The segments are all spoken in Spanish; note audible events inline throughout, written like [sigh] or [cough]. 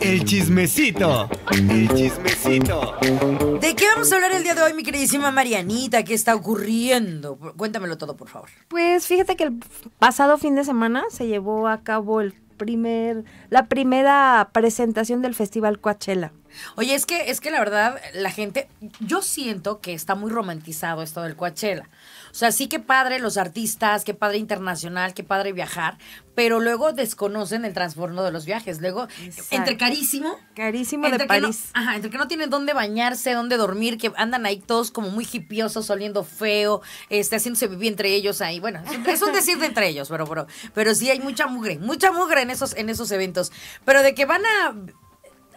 El chismecito. El chismecito. ¿De qué vamos a hablar el día de hoy, mi queridísima Marianita? ¿Qué está ocurriendo? Cuéntamelo todo, por favor. Pues fíjate que el pasado fin de semana se llevó a cabo el primer, la primera presentación del Festival Coachella. Oye, es que, es que la verdad, la gente, yo siento que está muy romantizado esto del Coachella. O sea, sí que padre los artistas, qué padre internacional, qué padre viajar, pero luego desconocen el trastorno de los viajes. Luego, entre carísimo. Carísimo de París. ajá, entre que no tienen dónde bañarse, dónde dormir, que andan ahí todos como muy hipiosos, oliendo feo, este, haciéndose vivir entre ellos ahí. Bueno, es un decir de entre ellos, pero, pero, pero sí hay mucha mugre, mucha mugre en esos, en esos eventos. Pero de que van a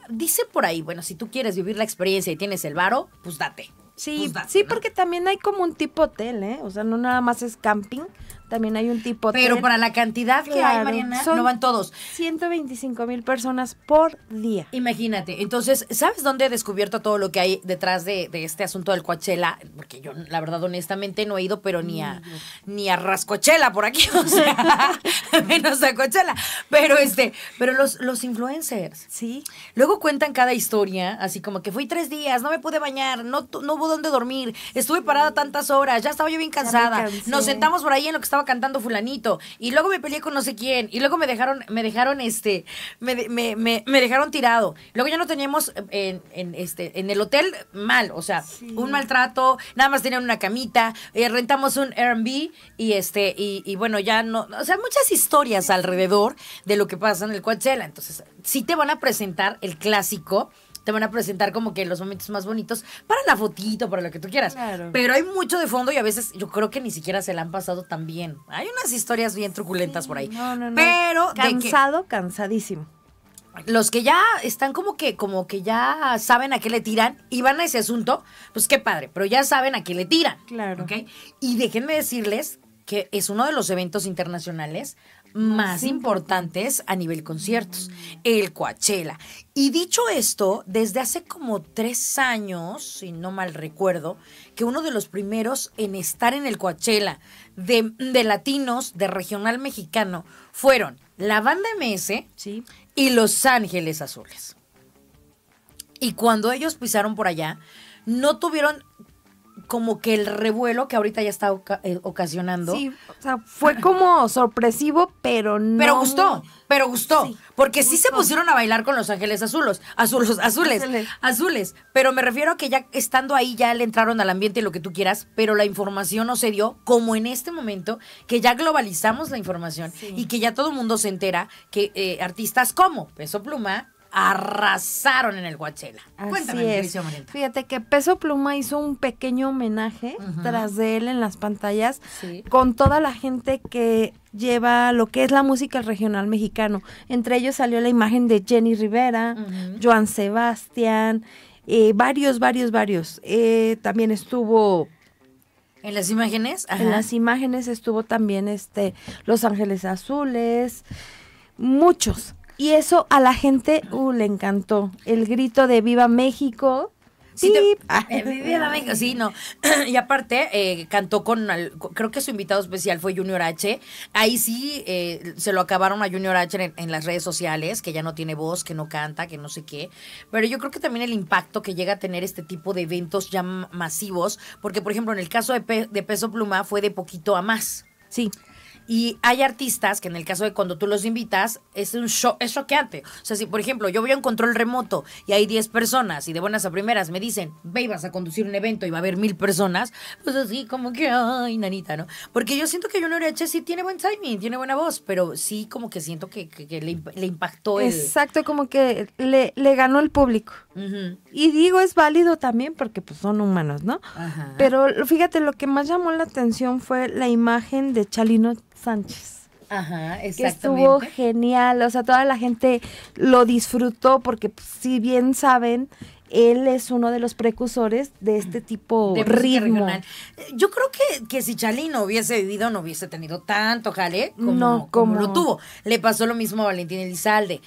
dice por ahí, bueno, si tú quieres vivir la experiencia y tienes el varo, pues date. Sí, pues, sí, porque también hay como un tipo hotel, ¿eh? O sea, no nada más es camping. También hay un tipo. de. Pero para la cantidad que hay, Mariana, no van todos. 125 mil personas por día. Imagínate. Entonces, ¿sabes dónde he descubierto todo lo que hay detrás de, este asunto del Coachella? Porque yo, la verdad, honestamente, no he ido, pero ni a, ni a Rascochela por aquí. [laughs] O sea, [laughs] menos a Coachella. Pero este, pero los, los influencers. Sí. Luego cuentan cada historia, así como que fui tres días, no me pude bañar, no, no hubo dónde dormir, estuve parada tantas horas, ya estaba yo bien cansada. Nos sentamos por ahí en lo que estaba cantando fulanito y luego me peleé con no sé quién y luego me dejaron, me dejaron este, me, dejaron tirado. Luego ya no teníamos eh, en, este, en el hotel mal, o sea, un maltrato, nada más tenían una camita, eh, rentamos un Airbnb y este, y, bueno, ya no, o sea, muchas historias alrededor de lo que pasa en el Coachella. Entonces, si te van a presentar el clásico te van a presentar como que los momentos más bonitos para la fotito, para lo que tú quieras. Pero hay mucho de fondo y a veces yo creo que ni siquiera se la han pasado tan bien. Hay unas historias bien truculentas por ahí. No, no, no. Pero cansado, cansadísimo. Los que ya están como que, como que ya saben a qué le tiran y van a ese asunto, pues qué padre, pero ya saben a qué le tiran. Claro. ¿okay? Y déjenme decirles que es uno de los eventos internacionales más importantes a nivel conciertos, el Coachella. Y dicho esto, desde hace como tres años, si no mal recuerdo, que uno de los primeros en estar en el Coachella de, latinos, de regional mexicano, fueron la banda MS y Los Ángeles Azules. Y cuando ellos pisaron por allá, no tuvieron como que el revuelo que ahorita ya está eh, ocasionando. Sí, o sea, fue como sorpresivo, pero no. Pero gustó, pero gustó. porque sí se pusieron a bailar con Los Ángeles Azulos, azulos, azules, azules, azules. Pero me refiero a que ya estando ahí ya le entraron al ambiente lo que tú quieras, pero la información no se dio como en este momento, que ya globalizamos la información y que ya todo el mundo se entera que eh, artistas como Peso Pluma, arrasaron en el Coachella. Así Fíjate que Peso Pluma hizo un pequeño homenaje tras de él en las pantallas con toda la gente que lleva lo que es la música regional mexicano. Entre ellos salió la imagen de Jenny Rivera, Juan Joan Sebastián, eh, varios, varios, varios. Eh, también estuvo en las imágenes. En las imágenes estuvo también este Los Ángeles Azules, muchos. Y eso a la gente uh, le encantó. El grito de Viva México. Sí, [laughs] eh, Viva México, sí, no. [clears throat] y aparte, eh, cantó con, creo que su invitado especial fue Junior H. Ahí sí eh, se lo acabaron a Junior H en, las redes sociales, que ya no tiene voz, que no canta, que no sé qué. Pero yo creo que también el impacto que llega a tener este tipo de eventos ya masivos, porque por ejemplo, en el caso de, de Peso Pluma fue de poquito a más. Sí. Y hay artistas que en el caso de cuando tú los invitas, es un show, es choqueante. O sea, si por ejemplo yo voy a un control remoto y hay 10 personas y de buenas a primeras me dicen, ve, vas a conducir un evento y va a haber mil personas, pues así como que, ay, nanita, ¿no? Porque yo siento que Junior H sí tiene buen timing, tiene buena voz, pero sí como que siento que, que, le, le, impactó. Exacto, como que le, le ganó el público. Y digo, es válido también porque pues son humanos, ¿no? Pero fíjate, lo que más llamó la atención fue la imagen de Chalino Sánchez. Ajá, Que estuvo genial, o sea, toda la gente lo disfrutó porque pues, si bien saben, él es uno de los precursores de este tipo de ritmo. Regional. Yo creo que, que si Chalino hubiese vivido, no hubiese tenido tanto jale como, lo tuvo. Le pasó lo mismo a Valentín Elizalde.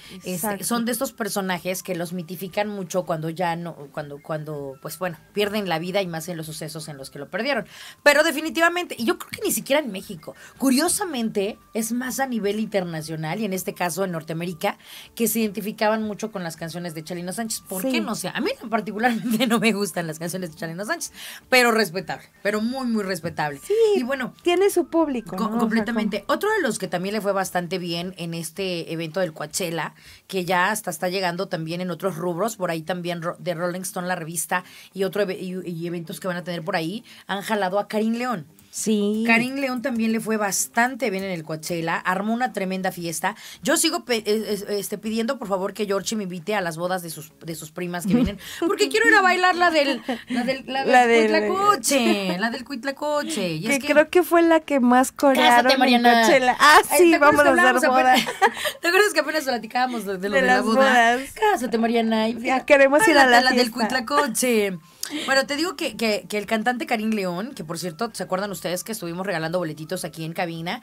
son de estos personajes que los mitifican mucho cuando ya no, cuando, cuando, pues bueno, pierden la vida y más en los sucesos en los que lo perdieron. Pero definitivamente, y yo creo que ni siquiera en México. Curiosamente, es más a nivel internacional, y en este caso en Norteamérica, que se identificaban mucho con las canciones de Chalino Sánchez. ¿Por qué no sé? A mí particularmente [laughs] no me gustan las canciones de Chalino Sánchez, pero respetable, pero muy, muy respetable. Sí, y bueno. Tiene su público. Completamente. Otro de los que también le fue bastante bien en este evento del Coachella, que ya hasta está llegando también en otros rubros, por ahí también de Rolling Stone, la revista, y, otro, eventos que van a tener por ahí, han jalado a Karim León. Sí. Karim León también le fue bastante bien en el Coachella, armó una tremenda fiesta. Yo sigo eh, eh, este, pidiendo, por favor, que George me invite a las bodas de sus, de sus primas que vienen, porque quiero ir a bailar la del, la del, la, [laughs] del, Cuitlacoche, [laughs] la del Cuitlacoche. Y que, creo que fue la que más corearon Mariana. en Coachella. Ah, sí, vamos a hacer bodas. [laughs] ¿Te acuerdas que apenas platicábamos de, lo de, las la boda? Bodas. Cásate, Mariana. ya queremos ir a la, la del Cuitlacoche. Bueno, te digo que, el cantante Karim León, que por cierto, ¿se acuerdan ustedes que estuvimos regalando boletitos aquí en cabina?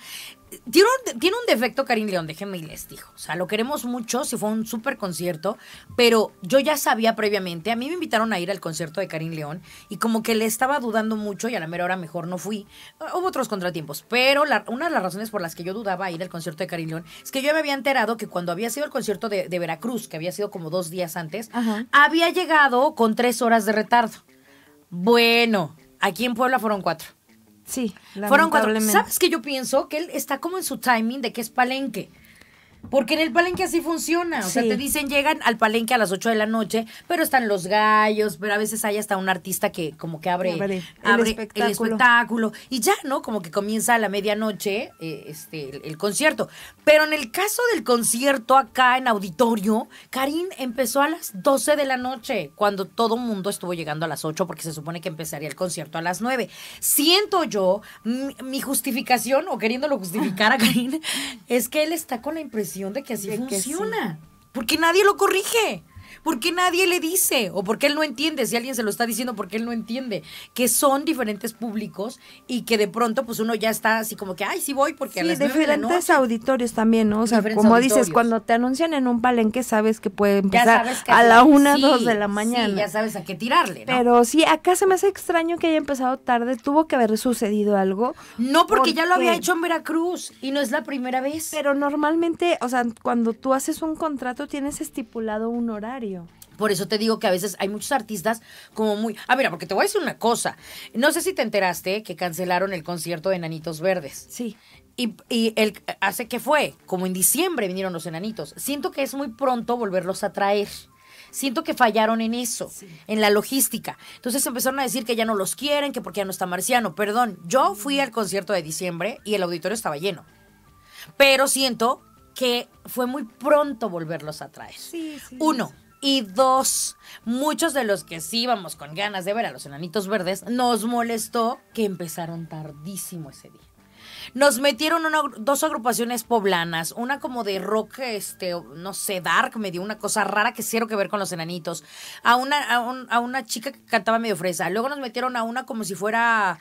Tiene un, defecto Karim León, déjenme y les digo. O sea, lo queremos mucho, si fue un súper concierto, pero yo ya sabía previamente, a mí me invitaron a ir al concierto de Karim León y como que le estaba dudando mucho y a la mera hora mejor no fui. Hubo otros contratiempos, pero una de las razones por las que yo dudaba ir al concierto de Karim León es que yo me había enterado que cuando había sido el concierto de, Veracruz, que había sido como dos días antes, había llegado con tres horas de retardo. Bueno, aquí en Puebla fueron cuatro. Sí, fueron cuatro. ¿Sabes qué yo pienso? Que él está como en su timing de que es palenque. Porque en el palenque así funciona. O sea, te dicen, llegan al palenque a las 8 de la noche, pero están los gallos, pero a veces hay hasta un artista que como que abre, el, espectáculo. Y ya, ¿no? Como que comienza a la medianoche eh, este, el, concierto. Pero en el caso del concierto acá en auditorio, Karim empezó a las 12 de la noche, cuando todo mundo estuvo llegando a las 8, porque se supone que empezaría el concierto a las 9. Siento yo, mi justificación, o queriéndolo justificar a [laughs] Karim, es que él está con la impresión de que así funciona. Porque nadie lo corrige. ¿Por qué nadie le dice? ¿O por qué él no entiende? Si alguien se lo está diciendo, ¿por qué él no entiende? Que son diferentes públicos y que de pronto pues uno ya está así como que, ay, sí voy porque a las diferentes de auditorios también, ¿no? O sea, como dices, cuando te anuncian en un palenque sabes que puede empezar a la una, dos de la mañana. Sí, ya sabes a qué tirarle, ¿no? Pero sí, acá se me hace extraño que haya empezado tarde. Tuvo que haber sucedido algo. No, porque ya lo había hecho en Veracruz y no es la primera vez. Pero normalmente, o sea, cuando tú haces un contrato tienes estipulado un horario. Por eso te digo que a veces hay muchos artistas como muy... Ah, mira, porque te voy a decir una cosa. No sé si te enteraste que cancelaron el concierto de Enanitos Verdes. Sí. Y, el, hace que fue, como en diciembre vinieron los enanitos. Siento que es muy pronto volverlos a traer. Siento que fallaron en eso, en la logística. Entonces empezaron a decir que ya no los quieren, que porque ya no está Marciano. Perdón, yo fui al concierto de diciembre y el auditorio estaba lleno. Pero siento que fue muy pronto volverlos a traer. Sí, sí, Uno, y dos, muchos de los que sí íbamos con ganas de ver a los enanitos verdes, nos molestó que empezaron tardísimo ese día. Nos metieron dos agrupaciones poblanas, una como de rock, este, no sé, dark, medio una cosa rara que cero que ver con los enanitos. A una, a una chica que cantaba medio fresa. Luego nos metieron a una como si fuera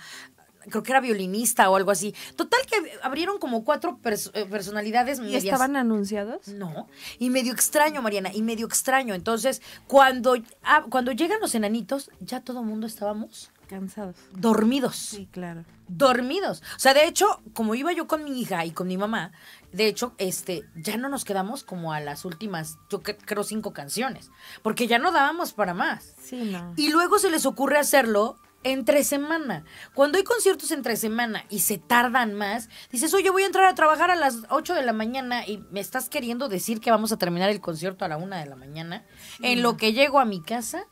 creo que era violinista o algo así. Total que abrieron como cuatro eh, personalidades. ¿Y estaban anunciados? No. Y medio extraño, Mariana, y medio extraño. Entonces, cuando, ah, cuando llegan los enanitos, ya todo el mundo estábamos. Cansados. Dormidos. Sí, claro. Dormidos. O sea, de hecho, como iba yo con mi hija y con mi mamá, de hecho, este, ya no nos quedamos como a las últimas, yo creo, cinco canciones. Porque ya no dábamos para más. Sí, no. Y luego se les ocurre hacerlo entre semana. Cuando hay conciertos entre semana y se tardan más, dices, oye, voy a entrar a trabajar a las 8 de la mañana y me estás queriendo decir que vamos a terminar el concierto a la 1 de la mañana. En lo que llego a mi casa.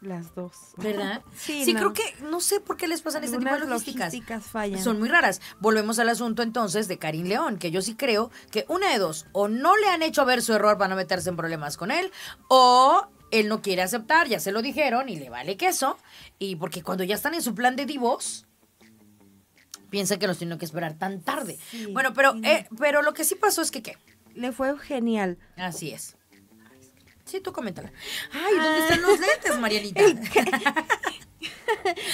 Las dos. ¿Verdad? [laughs] Sí, creo que no sé por qué les pasan este tipo de logísticas. logísticas fallan. Son muy raras. Volvemos al asunto entonces de Karim León, que yo sí creo que una de dos, o no le han hecho ver su error para no meterse en problemas con él, o él no quiere aceptar, ya se lo dijeron y le vale queso. Y porque cuando ya están en su plan de divos, piensa que los tiene que esperar tan tarde. bueno, pero, mm. eh, pero lo que sí pasó es que ¿qué? Le fue genial. Así es. Sí, tú coméntala. Ay, ¿dónde están los ah. lentes, Marianita? [laughs] [laughs]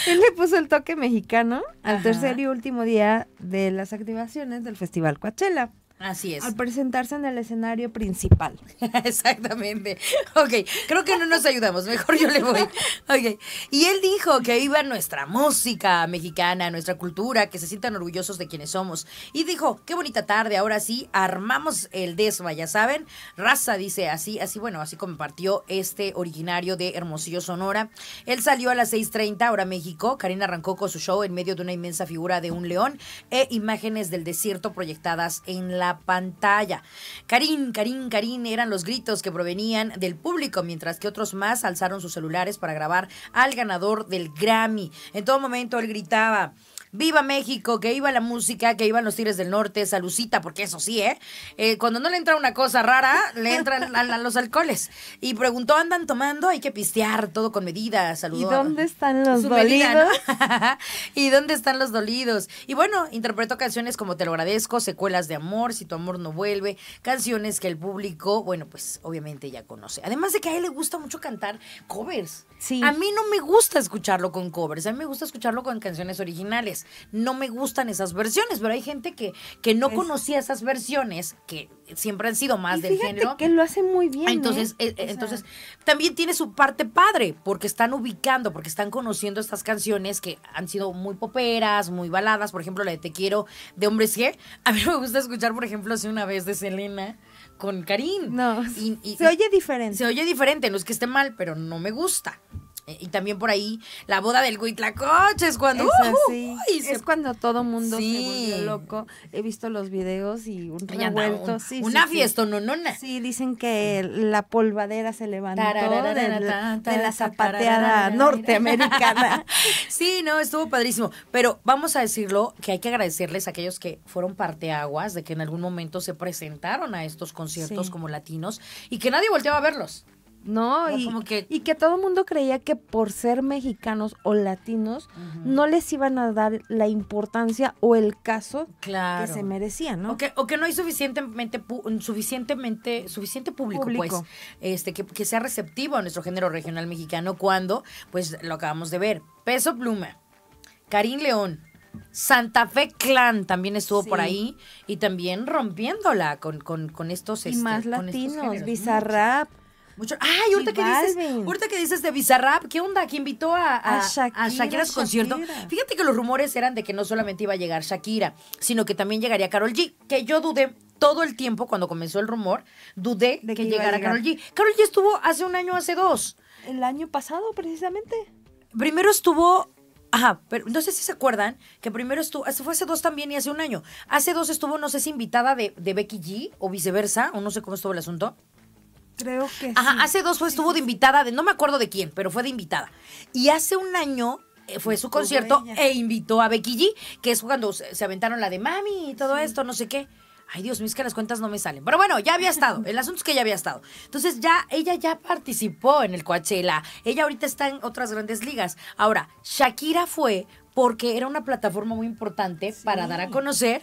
Él le puso el toque mexicano al tercer y último día de las activaciones del Festival Coachella. Así es. Al presentarse en el escenario principal. [laughs] Exactamente. Ok, creo que no nos ayudamos, mejor yo le voy. Ok, y él dijo que iba nuestra música mexicana, nuestra cultura, que se sientan orgullosos de quienes somos. Y dijo, qué bonita tarde, ahora sí, armamos el desma, ya saben. Raza dice así, así bueno, así compartió este originario de Hermosillo, Sonora. Él salió a las 6.30 ahora México. Karina arrancó con su show en medio de una inmensa figura de un león e imágenes del desierto proyectadas en la pantalla. Karim, Karim, Karim, eran los gritos que provenían del público, mientras que otros más alzaron sus celulares para grabar al ganador del Grammy. En todo momento él gritaba, Viva México, que iba la música, que iban los Tires del Norte, Salucita, porque eso sí, ¿eh? ¿eh? cuando no le entra una cosa rara, le entran [laughs] a, los alcoholes. Y preguntó, ¿andan tomando? Hay que pistear, todo con medida, saludos. ¿Y dónde están los dolidos? [laughs] ¿Y dónde están los dolidos? Y bueno, interpretó canciones como Te lo agradezco, Secuelas de amor, Si tu amor no vuelve, canciones que el público, bueno, pues obviamente ya conoce. Además de que a él le gusta mucho cantar covers. Sí. A mí no me gusta escucharlo con covers, a mí me gusta escucharlo con canciones originales. No me gustan esas versiones, pero hay gente que, que no conocía esas versiones, que siempre han sido más del género. que lo hacen muy bien. ¿eh? Entonces, eh, entonces también tiene su parte padre, porque están ubicando, porque están conociendo estas canciones que han sido muy poperas, muy baladas. Por ejemplo, la de Te Quiero de Hombres G. A mí me gusta escuchar, por ejemplo, hace una vez de Selena con Karim. No. se oye diferente. Se oye diferente, no es que esté mal, pero no me gusta. Eh, y también por ahí la boda del Huitlacoche es cuando. Uh, es cuando todo mundo se volvió loco. He visto los videos y un revuelto. sí, una fiesta, no, no, Sí, dicen que la polvadera se levantó de la, de la zapateada norteamericana. [laughs] sí, no, estuvo padrísimo. Pero vamos a decirlo que hay que agradecerles a aquellos que fueron parteaguas de que en algún momento se presentaron a estos conciertos como latinos y que nadie volteaba a verlos. ¿no? Y, que... todo el mundo creía que por ser mexicanos o latinos no les iban a dar la importancia o el caso que se merecía. ¿no? O que, no hay suficientemente, suficientemente, suficiente público, pues, este, que, sea receptivo a nuestro género regional mexicano cuando, pues, lo acabamos de ver. Peso Pluma, Karim León, Santa Fe Clan también estuvo por ahí y también rompiéndola con, con, estos... Y este, más latinos, Bizarrap. Mucho. Ay, ahorita que dices, ahorita que dices de Bizarrap, ¿qué onda? Que invitó a, Shakira, a su concierto. Fíjate que los rumores eran de que no solamente iba a llegar Shakira, sino que también llegaría Carol G, que yo dudé todo el tiempo cuando comenzó el rumor, dudé de que, llegara Carol G. Carol G estuvo hace un año, hace dos. El año pasado, precisamente. Primero estuvo Ajá, pero no sé si se acuerdan que primero estuvo, ah, fue hace dos también y hace un año. Hace dos estuvo, no sé si invitada de Becky G o viceversa, o no sé cómo estuvo el asunto. Creo que Ajá, hace dos fue, estuvo de invitada, de, no me acuerdo de quién, pero fue de invitada. Y hace un año eh, fue su concierto e invitó a Becky G, que es cuando se aventaron la de mami y todo esto, no sé qué. Ay, Dios mío, es que las cuentas no me salen. Pero bueno, ya había estado. El asunto es que ya había estado. Entonces ya, ella ya participó en el Coachella. Ella ahorita está en otras grandes ligas. Ahora, Shakira fue porque era una plataforma muy importante para dar a conocer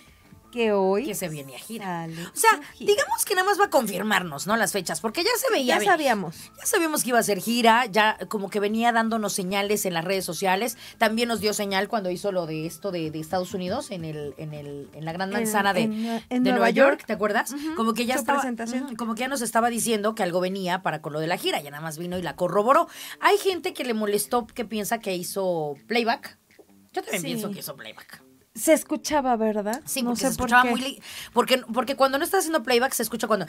que hoy que se viene a gira. O sea, digamos que nada más va a confirmarnos, ¿no? Las fechas, porque ya se veía. Ya sabíamos. Ya sabíamos que iba a ser gira, ya como que venía dándonos señales en las redes sociales. También nos dio señal cuando hizo lo de esto de, Estados Unidos en el, en el, en la gran manzana de, eh, de Nueva York, ¿te acuerdas? como que ya estaba, como que ya nos estaba diciendo que algo venía para con lo de la gira, ya nada más vino y la corroboró. Hay gente que le molestó que piensa que hizo playback. Yo también pienso que hizo playback. Se escuchaba, ¿verdad? Sí, no se escuchaba muy... Porque, porque cuando no estás haciendo playback se escucha cuando,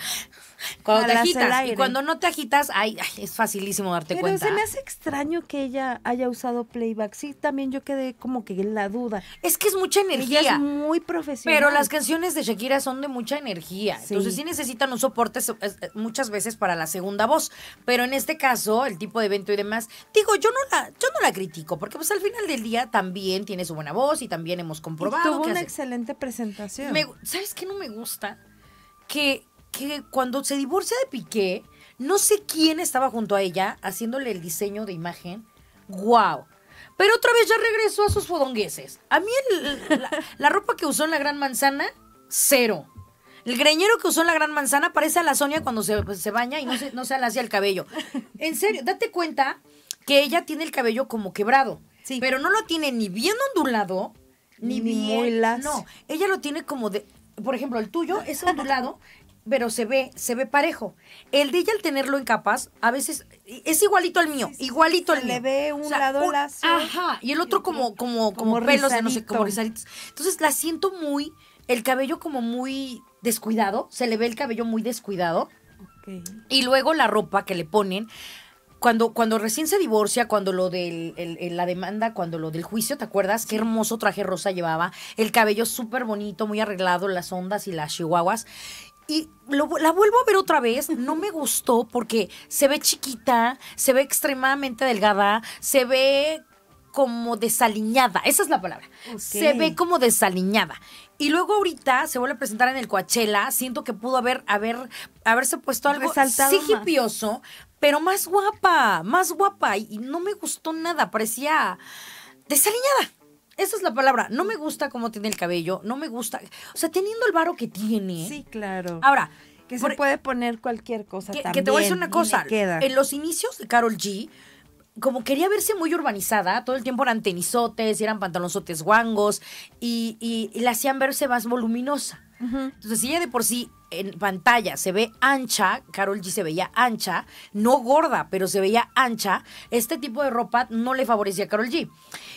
cuando te agitas. Y cuando no te agitas, ay, es facilísimo darte cuenta. Pero se me hace extraño que ella haya usado playback. Sí, también yo quedé como que en la duda. Es que es mucha energía. es muy profesional. Pero las canciones de Shakira son de mucha energía. Entonces sí necesitan un soporte muchas veces para la segunda voz. Pero en este caso, el tipo de evento y demás, digo, yo no la, yo no la critico, porque pues al final del día también tiene su buena voz y también hemos compartido Tuvo una excelente presentación. ¿Sabes qué no me gusta? Que, cuando se divorcia de Piqué, no sé quién estaba junto a ella haciéndole el diseño de imagen. ¡Guau! Wow. Pero otra vez ya regresó a sus fodongueses. A mí [laughs] la, ropa que usó en la Gran Manzana, cero. El greñero que usó en la Gran Manzana parece a la Sonia cuando se, pues, baña y no se, no se el cabello. En serio, date cuenta que ella tiene el cabello como quebrado. Sí. Pero no lo tiene ni bien ondulado, ni, mi No, ella lo tiene como de, por ejemplo, el tuyo es ondulado, [laughs] pero se ve, se ve parejo. El de ella al tenerlo en capas, a veces es igualito al mío, igualito al mío. Le ve un lado Ajá, y el otro como como como, pelos no sé, como Entonces la siento muy el cabello como muy descuidado, se le ve el cabello muy descuidado. Okay. Y luego la ropa que le ponen cuando, cuando recién se divorcia, cuando lo de la demanda, cuando lo del juicio, ¿te acuerdas? Qué hermoso traje rosa llevaba. El cabello súper bonito, muy arreglado, las ondas y las chihuahuas. Y la vuelvo a ver otra vez, no me gustó porque se ve chiquita, se ve extremadamente delgada, se ve como desaliñada, esa es la palabra. Se ve como desaliñada. Y luego ahorita se vuelve a presentar en el Coachella, siento que pudo haber, haber haberse puesto algo sí hipioso, pero más guapa, más guapa. Y no me gustó nada, parecía desaliñada. Esa es la palabra. No me gusta cómo tiene el cabello, no me gusta. O sea, teniendo el varo que tiene. Sí, claro. Ahora. Que se e puede poner cualquier cosa que, Que te voy a decir una cosa. En los inicios de Carol G, como quería verse muy urbanizada, todo el tiempo eran tenisotes, eran pantalonzotes guangos y, la hacían verse más voluminosa. Entonces, ella de por sí en pantalla se ve ancha, Carol G se veía ancha, no gorda, pero se veía ancha, este tipo de ropa no le favorecía a Carol G.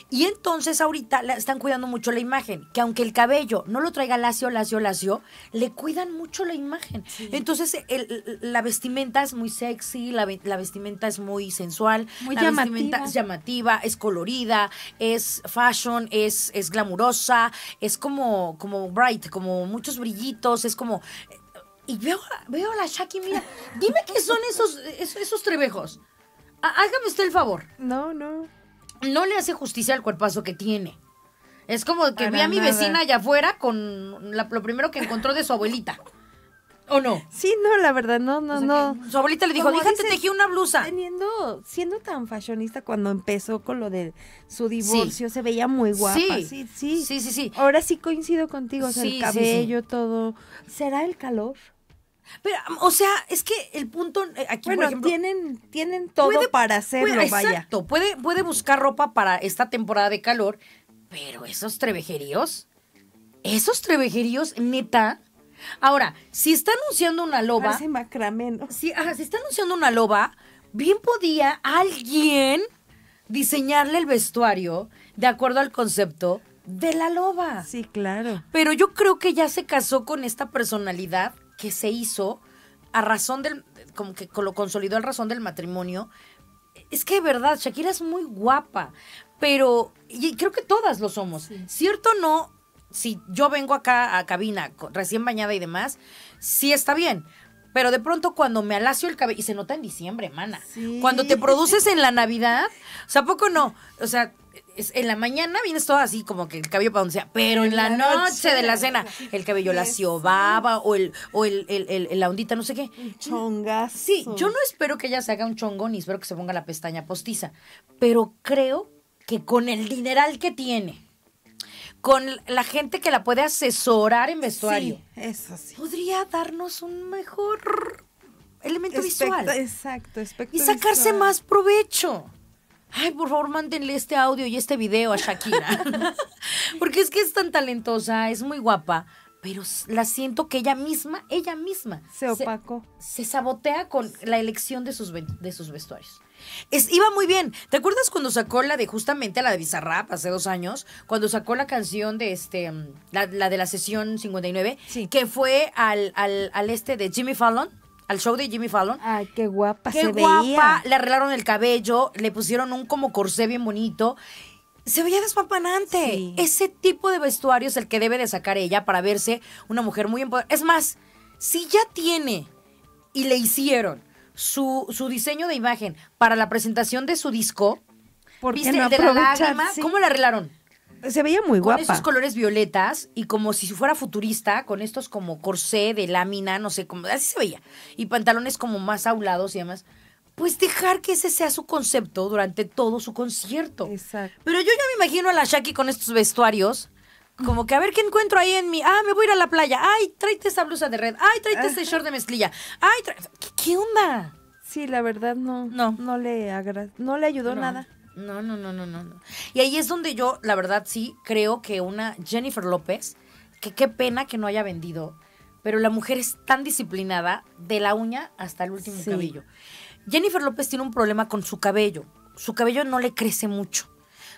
Y entonces ahorita la están cuidando mucho la imagen, que aunque el cabello no lo traiga lacio, lacio, lacio, le cuidan mucho la imagen. Entonces la vestimenta es muy sexy, la, vestimenta es muy sensual, muy la llamativa. vestimenta es llamativa, es colorida, es fashion, es, es glamurosa, es como, como bright, como muchos brillitos, es como y veo, veo a la Shaki, mira, dime qué son esos, esos, trebejos. Hágame usted el favor. No, no. No le hace justicia al cuerpazo que tiene. Es como que vi a mi vecina allá afuera con lo primero que encontró de su abuelita. ¿O no? Sí, no, la verdad, no, no, no. Su abuelita le dijo, déjate, tejí una blusa. siendo tan fashionista cuando empezó con lo de su divorcio, se veía muy guapa. Sí. sí, sí, sí, Ahora sí coincido contigo, o sea, el cabello, todo. ¿Será el calor? Pero, o sea, es que el punto eh, aquí, bueno, tienen, tienen todo para hacerlo, vaya. Exacto, puede, buscar ropa para esta temporada de calor, pero esos trevejeríos, esos trevejeríos, neta. Ahora, si está anunciando una loba. Si, si está anunciando una loba, bien podía alguien diseñarle el vestuario de acuerdo al concepto de la loba. Sí, claro. Pero yo creo que ya se casó con esta personalidad que se hizo a razón del, como que lo consolidó a razón del matrimonio. Es que de verdad, Shakira es muy guapa, pero y creo que todas lo somos. ¿Cierto o no? Si yo vengo acá a cabina recién bañada y demás, sí está bien. Pero de pronto cuando me alacio el cabello, y se nota en diciembre, mana. Cuando te [laughs] produces en la Navidad, o sea, poco no? O sea, en la mañana vienes todo así como que el cabello para donde sea, pero en, la, noche, de la cena el cabello la ciobaba o el la ondita, no sé qué. Chongas. Sí, yo no espero que ella se haga un chongón ni espero que se ponga la pestaña postiza, pero creo que con el dineral que tiene, con la gente que la puede asesorar en vestuario, podría darnos un mejor elemento visual. Exacto, Y sacarse más provecho ay, por favor, mándenle este audio y este video a Shakira. [laughs] Porque es que es tan talentosa, es muy guapa, pero la siento que ella misma, ella misma. Se opacó. Se, sabotea con la elección de sus, de sus vestuarios. iba muy bien. ¿Te acuerdas cuando sacó la de justamente la de Bizarrap hace dos años? Cuando sacó la canción de este, mm, la, de la sesión 59, que fue al, al este de Jimmy Fallon al show de Jimmy Fallon. Ay, qué guapa qué guapa. Le arreglaron el cabello, le pusieron un como corsé bien bonito. Se veía despapanante. Ese tipo de vestuario es el que debe de sacar ella para verse una mujer muy empoderada. Es más, si ya tiene y le hicieron su, diseño de imagen para la presentación de su disco, ¿Por ¿viste? No de la ¿cómo la arreglaron? se veía muy guapa. Con esos colores violetas y como si fuera futurista, con estos como corsé de lámina, no sé, cómo así se veía. Y pantalones como más aulados y demás. Pues dejar que ese sea su concepto durante todo su concierto. Exacto. Pero yo ya me imagino a la Shaki con estos vestuarios. Como que a ver qué encuentro ahí en mi. Ah, me voy a ir a la playa. Ay, tráete esa blusa de red. Ay, tráete ese short de mezclilla. Ay, ¿Qué, ¿qué, onda? Sí, la verdad no. No. le, no le ayudó nada. No, no, no, no, no. Y ahí es donde yo, la verdad, sí creo que una Jennifer López, que qué pena que no haya vendido, pero la mujer es tan disciplinada de la uña hasta el último cabello. Jennifer López tiene un problema con su cabello. Su cabello no le crece mucho.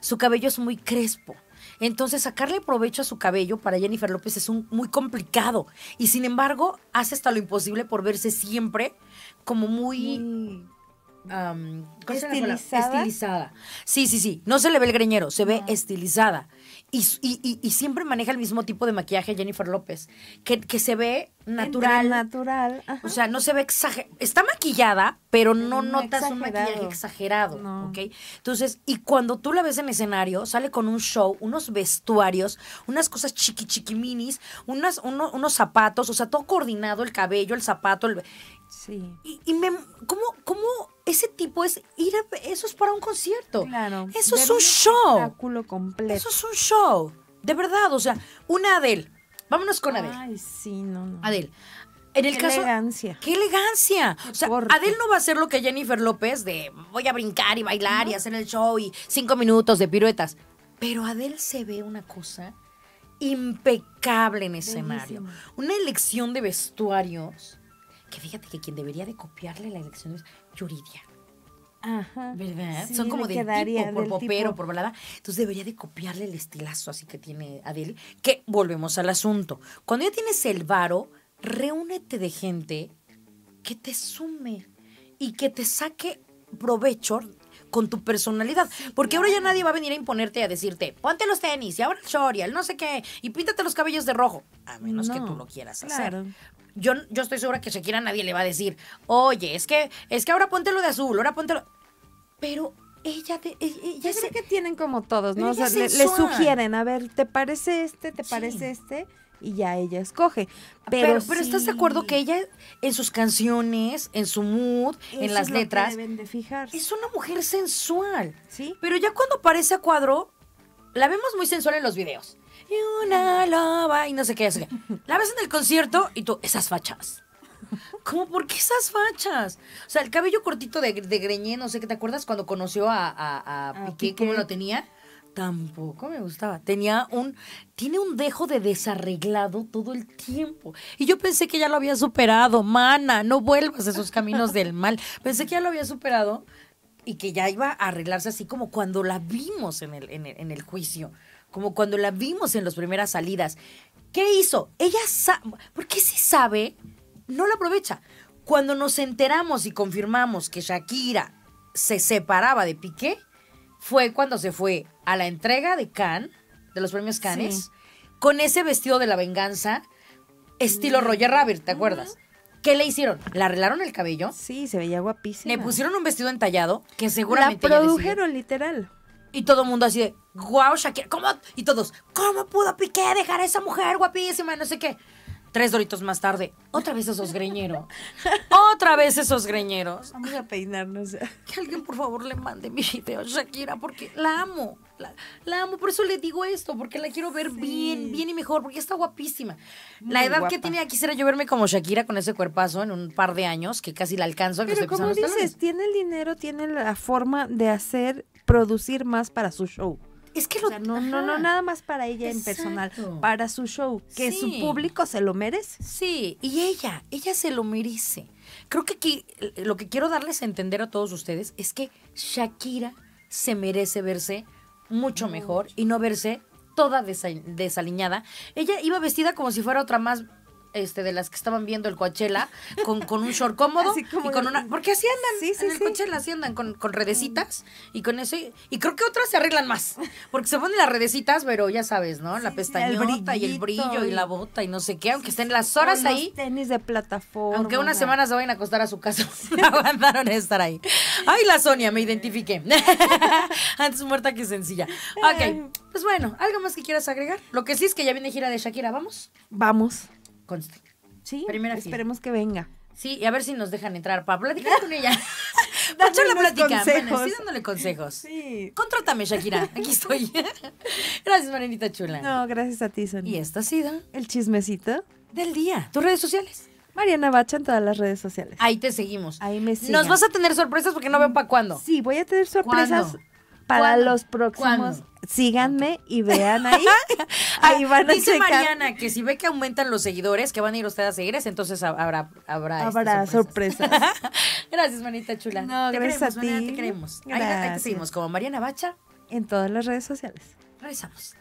Su cabello es muy crespo. Entonces, sacarle provecho a su cabello para Jennifer López es un, muy complicado. Y sin embargo, hace hasta lo imposible por verse siempre como muy estilizada. Sí, sí, sí. No se le ve el greñero, se ve estilizada. Y, siempre maneja el mismo tipo de maquillaje Jennifer López, que, se ve natural. natural. O sea, no se ve exagerado Está maquillada, pero no, notas un maquillaje exagerado. Entonces, y cuando tú la ves en escenario, sale con un show, unos vestuarios, unas cosas chiqui minis unas, unos zapatos, o sea, todo coordinado, el cabello, el zapato. El... Sí. Y, me, ¿cómo, cómo ese tipo es ir a, eso es para un concierto. Claro. Eso es un, un show. Completo. Eso es un show. De verdad, o sea, una Adel. Vámonos con Adel. Ay, sí, no, no. Adel. En el qué caso, elegancia. ¡Qué elegancia! O sea, Adele no va a hacer lo que Jennifer López de voy a brincar y bailar y hacer el show y cinco minutos de piruetas. Pero Adele se ve una cosa impecable en ese escenario. Una elección de vestuarios que fíjate que quien debería de copiarle la elección es... Yuridia. Ajá. ¿Verdad? Son como de tipo, por popero, por balada. Entonces debería de copiarle el estilazo así que tiene Adele. Que volvemos al asunto. Cuando ya tienes el varo, reúnete de gente que te sume y que te saque provecho con tu personalidad. Porque ahora ya nadie va a venir a imponerte a decirte, ponte los tenis y ahora el short el no sé qué y píntate los cabellos de rojo. A menos que tú lo quieras hacer. Yo, yo estoy segura que siquiera nadie le va a decir, oye, es que, es que ahora póntelo de azul, ahora lo. Pero ella te, e-, e-, ya sé que tienen como todos, ¿no? O sea, le, sugieren, a ver, ¿te parece este? ¿Te parece este? y ya ella escoge. Pero, pero, ¿estás de acuerdo que ella en sus canciones, en su mood, en las letras, de fijarse. es una mujer sensual? Sí. Pero ya cuando aparece a cuadro, la vemos muy sensual en los videos. Y una loba y no sé qué, no sé La ves en el concierto y tú, esas fachas. ¿Cómo? ¿Por qué esas fachas? O sea, el cabello cortito de, Greñé, no sé qué, ¿te acuerdas cuando conoció a, a, cómo lo tenía? Tampoco me gustaba. Tenía un. Tiene un dejo de desarreglado todo el tiempo. Y yo pensé que ya lo había superado. Mana, no vuelvas a esos caminos del [laughs] mal. Pensé que ya lo había superado y que ya iba a arreglarse así como cuando la vimos en el, en el, juicio. Como cuando la vimos en las primeras salidas. ¿Qué hizo? Ella sabe. ¿Por si sabe? No la aprovecha. Cuando nos enteramos y confirmamos que Shakira se separaba de Piqué, fue cuando se fue a la entrega de Cannes, de los premios Cannes, con ese vestido de la venganza, estilo mm. Roger Rabbit, ¿te acuerdas? ¿Qué le hicieron? ¿Le arreglaron el cabello? Sí, se veía guapísima. Le pusieron un vestido entallado que seguramente. La produjeron, literal. Y todo el mundo así de, wow, Shakira, ¿cómo? Y todos, ¿cómo pudo Piqué dejar a esa mujer guapísima? No sé qué. Tres doritos más tarde, otra vez esos greñeros. [laughs] otra vez esos greñeros. Vamos a peinarnos. Que alguien, por favor, le mande mi video a Shakira porque la amo la, amo, por eso le digo esto, porque la quiero ver bien, bien y mejor, porque está guapísima. la edad que tenía, quisiera yo verme como Shakira con ese cuerpazo en un par de años, que casi la alcanzo. Pero dices, tiene el dinero, tiene la forma de hacer, producir más para su show. Es que lo, no, no, no, nada más para ella en personal, para su show, que su público se lo merece. Sí, y ella, ella se lo merece. Creo que lo que quiero darles a entender a todos ustedes es que Shakira se merece verse mucho mejor y no verse toda desaliñada. Ella iba vestida como si fuera otra más este, de las que estaban viendo el Coachella, con, con un short cómodo [laughs] y con una... Porque así andan, en el Coachella así andan, con, con redecitas mm. y con eso. Y, creo que otras se arreglan más, porque se ponen las redecitas, pero ya sabes, ¿no? La pestañita y el brillo y la bota y no sé qué, aunque estén las horas ahí. tenis de plataforma. Aunque unas semanas se vayan a acostar a su casa, [laughs] aguantaron a estar ahí. Ay, la Sonia, me identifiqué. [laughs] Antes muerta que sencilla. Ok, pues bueno, ¿algo más que quieras agregar? Lo que sí es que ya viene gira de Shakira, ¿vamos? Vamos. Sí, esperemos que venga. Sí, y a ver si nos dejan entrar para platicar [laughs] con ella. Pacho la plática. Consejos. sí, dándole consejos. Sí. Contrátame, Shakira. Aquí estoy. [laughs] gracias, Marinita Chula. No, gracias a ti, Sonia. Y esto ha sido... El chismecito. Del día. Tus redes sociales. Mariana Bacha en todas las redes sociales. Ahí te seguimos. Ahí me seguimos. Nos vas a tener sorpresas porque no veo para cuándo. Sí, voy a tener sorpresas para los próximos. Síganme y vean ahí. [laughs] Ah, ahí van a Dice Mariana que si ve que aumentan los seguidores, que van a ir ustedes a seguir, entonces habrá habrá, este habrá sorpresas. [laughs] gracias, manita chula. No, te gracias queremos, a ti. te queremos. Ahí, ahí te seguimos como Mariana Bacha en todas las redes sociales. Regresamos.